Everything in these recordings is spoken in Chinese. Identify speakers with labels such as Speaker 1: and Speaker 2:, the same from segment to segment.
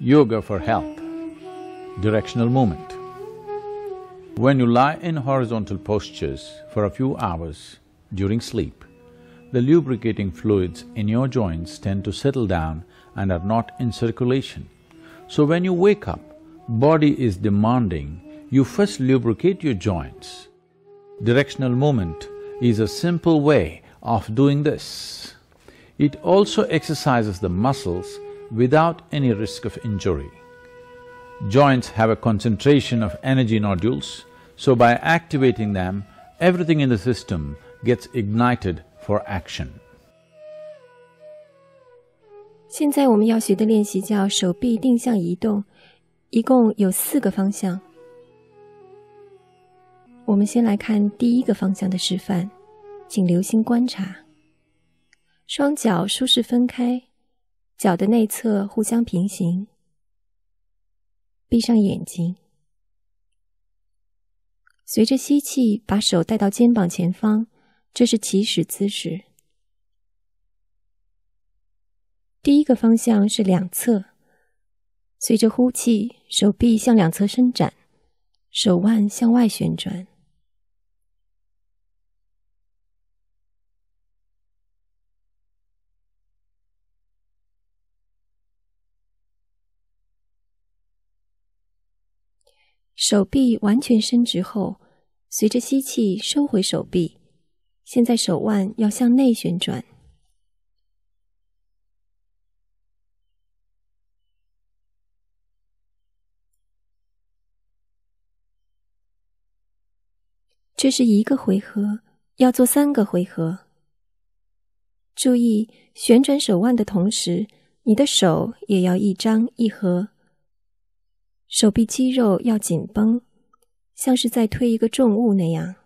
Speaker 1: Yoga for health, directional movement. When you lie in horizontal postures for a few hours during sleep, the lubricating fluids in your joints tend to settle down and are not in circulation. So when you wake up, body is demanding you first lubricate your joints. Directional movement is a simple way of doing this. It also exercises the muscles without any risk of injury. Joints have a concentration of energy nodules, so by activating them, everything in the system gets ignited for action. 现在我们要学的练习叫手臂定向移动，一共有四个方向。我们先来看第一个方向的示范，请留心观察。双脚舒适分开，脚的内侧互相平行，闭上眼睛。随着吸气，把手带到肩膀前方，这是起始姿势。第一个方向是两侧，随着呼气，手臂向两侧伸展，手腕向外旋转。手臂完全伸直后，随着吸气收回手臂。现在手腕要向内旋转，这是一个回合，要做三个回合。注意旋转手腕的同时，你的手也要一张一合。手臂肌肉要紧绷，像是在推一个重物那样。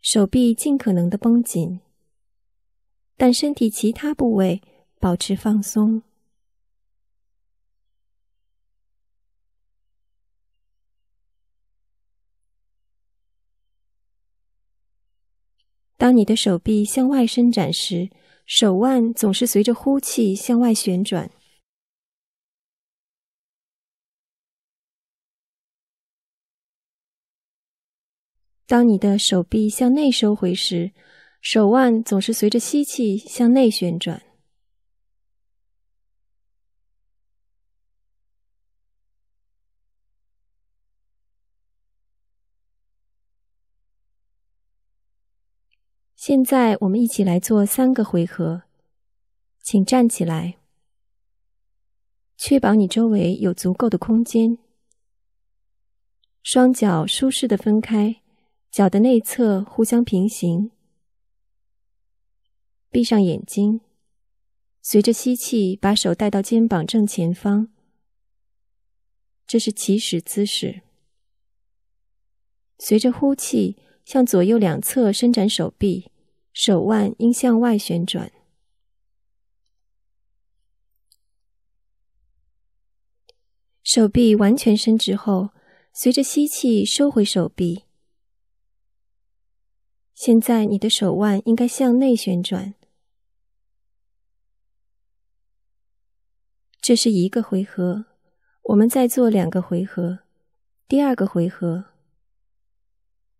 Speaker 1: 手臂尽可能的绷紧，但身体其他部位保持放松。当你的手臂向外伸展时，手腕总是随着呼气向外旋转。当你的手臂向内收回时，手腕总是随着吸气向内旋转。现在，我们一起来做三个回合。请站起来，确保你周围有足够的空间，双脚舒适的分开。脚的内侧互相平行。闭上眼睛，随着吸气，把手带到肩膀正前方，这是起始姿势。随着呼气，向左右两侧伸展手臂，手腕应向外旋转。手臂完全伸直后，随着吸气，收回手臂。现在你的手腕应该向内旋转，这是一个回合。我们再做两个回合。第二个回合，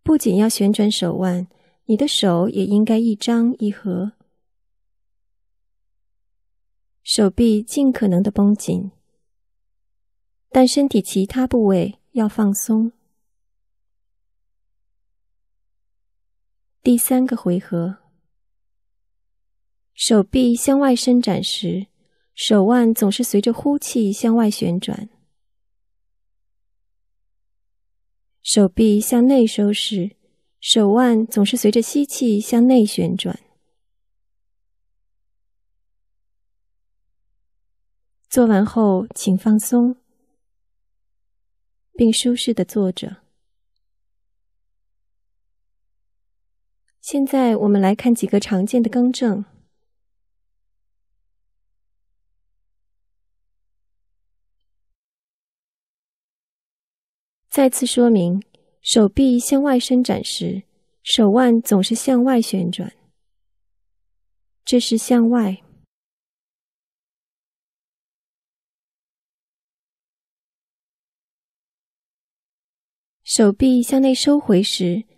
Speaker 1: 不仅要旋转手腕，你的手也应该一张一合，手臂尽可能的绷紧，但身体其他部位要放松。第三个回合，手臂向外伸展时，手腕总是随着呼气向外旋转；手臂向内收时，手腕总是随着吸气向内旋转。做完后，请放松，并舒适的坐着。现在我们来看几个常见的更正。再次说明，手臂向外伸展时，手腕总是向外旋转，这是向外；手臂向内收回时。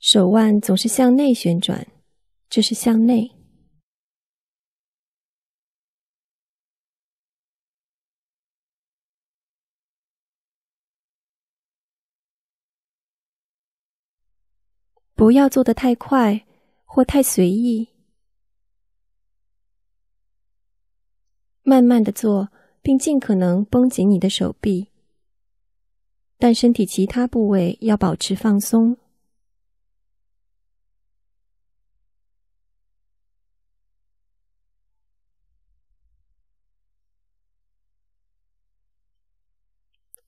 Speaker 1: 手腕总是向内旋转，这是向内。不要做的太快或太随意，慢慢的做，并尽可能绷紧你的手臂，但身体其他部位要保持放松。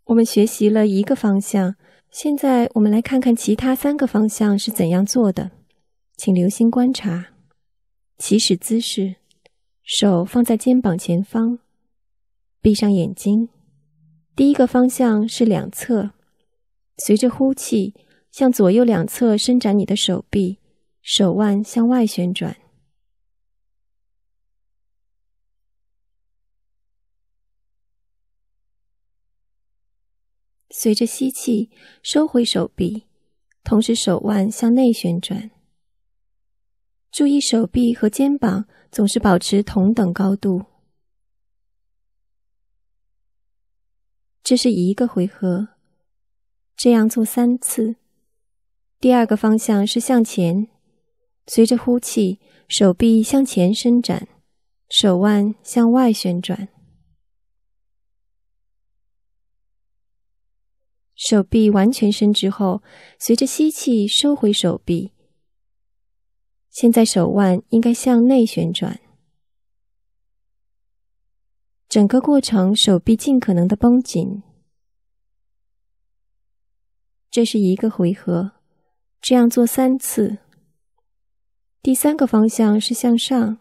Speaker 1: 我们学习了一个方向，现在我们来看看其他三个方向是怎样做的，请留心观察。起始姿势，手放在肩膀前方，闭上眼睛。第一个方向是两侧，随着呼气，向左右两侧伸展你的手臂，手腕向外旋转。随着吸气，收回手臂，同时手腕向内旋转。注意手臂和肩膀总是保持同等高度。这是一个回合，这样做三次。第二个方向是向前，随着呼气，手臂向前伸展，手腕向外旋转。手臂完全伸直后，随着吸气收回手臂。现在手腕应该向内旋转，整个过程手臂尽可能的绷紧。这是一个回合，这样做三次。第三个方向是向上，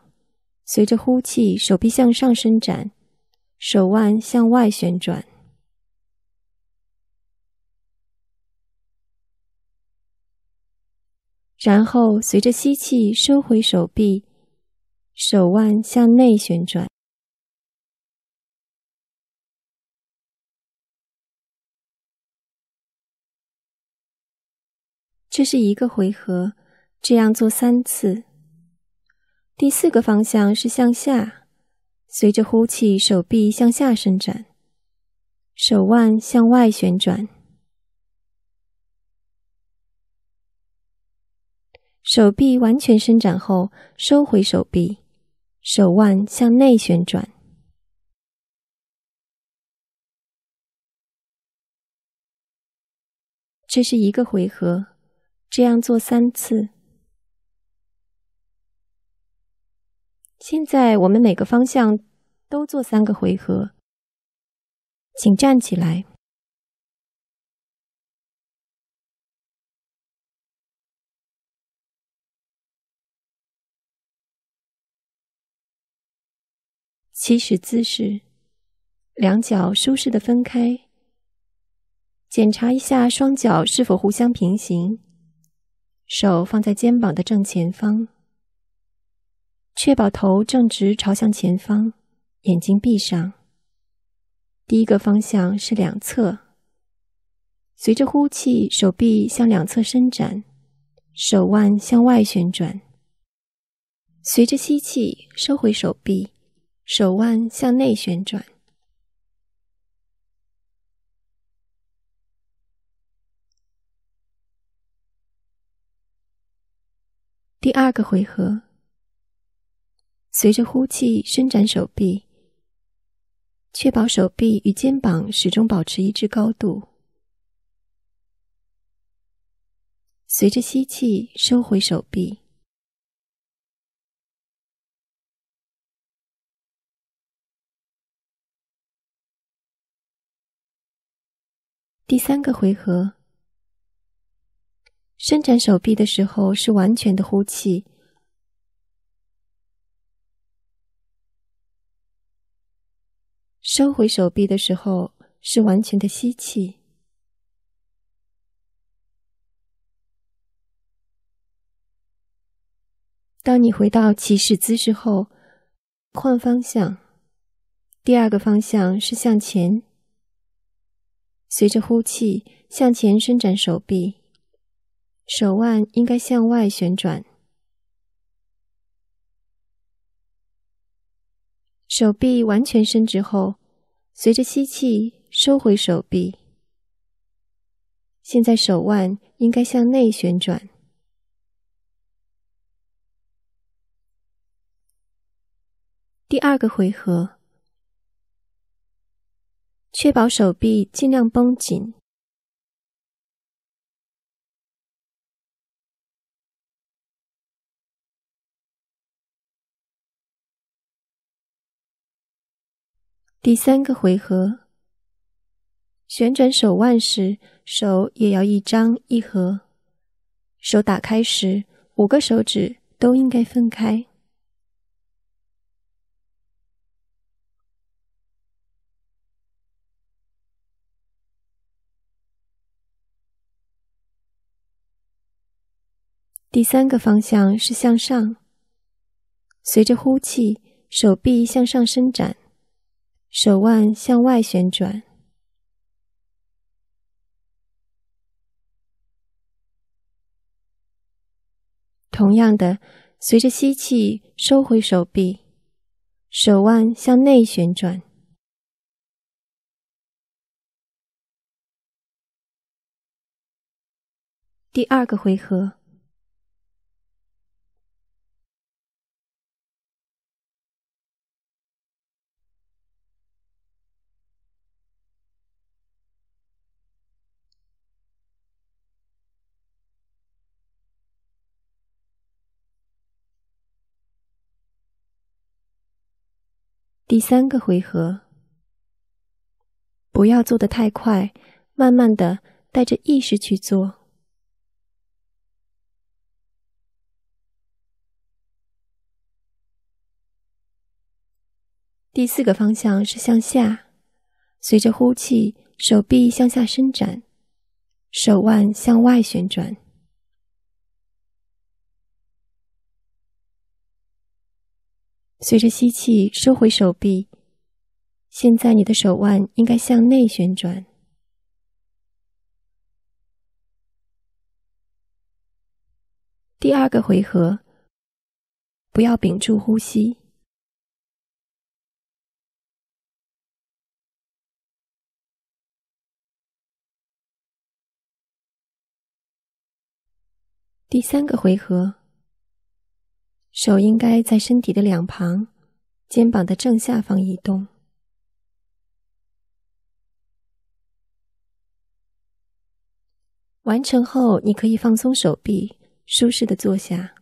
Speaker 1: 随着呼气，手臂向上伸展，手腕向外旋转。然后随着吸气，收回手臂，手腕向内旋转。这是一个回合，这样做三次。第四个方向是向下，随着呼气，手臂向下伸展，手腕向外旋转。手臂完全伸展后，收回手臂，手腕向内旋转。这是一个回合，这样做三次。现在我们每个方向都做三个回合，请站起来。起始姿势，两脚舒适的分开。检查一下双脚是否互相平行，手放在肩膀的正前方，确保头正直朝向前方，眼睛闭上。第一个方向是两侧。随着呼气，手臂向两侧伸展，手腕向外旋转。随着吸气，收回手臂。手腕向内旋转。第二个回合，随着呼气伸展手臂，确保手臂与肩膀始终保持一致高度。随着吸气收回手臂。第三个回合，伸展手臂的时候是完全的呼气；收回手臂的时候是完全的吸气。当你回到起始姿势后，换方向。第二个方向是向前。随着呼气向前伸展手臂，手腕应该向外旋转。手臂完全伸直后，随着吸气收回手臂。现在手腕应该向内旋转。第二个回合。确保手臂尽量绷紧。第三个回合，旋转手腕时，手也要一张一合。手打开时，五个手指都应该分开。第三个方向是向上，随着呼气，手臂向上伸展，手腕向外旋转。同样的，随着吸气，收回手臂，手腕向内旋转。第二个回合。第三个回合，不要做得太快，慢慢的带着意识去做。第四个方向是向下，随着呼气，手臂向下伸展，手腕向外旋转。随着吸气，收回手臂。现在你的手腕应该向内旋转。第二个回合，不要屏住呼吸。第三个回合。手应该在身体的两旁，肩膀的正下方移动。完成后，你可以放松手臂，舒适的坐下。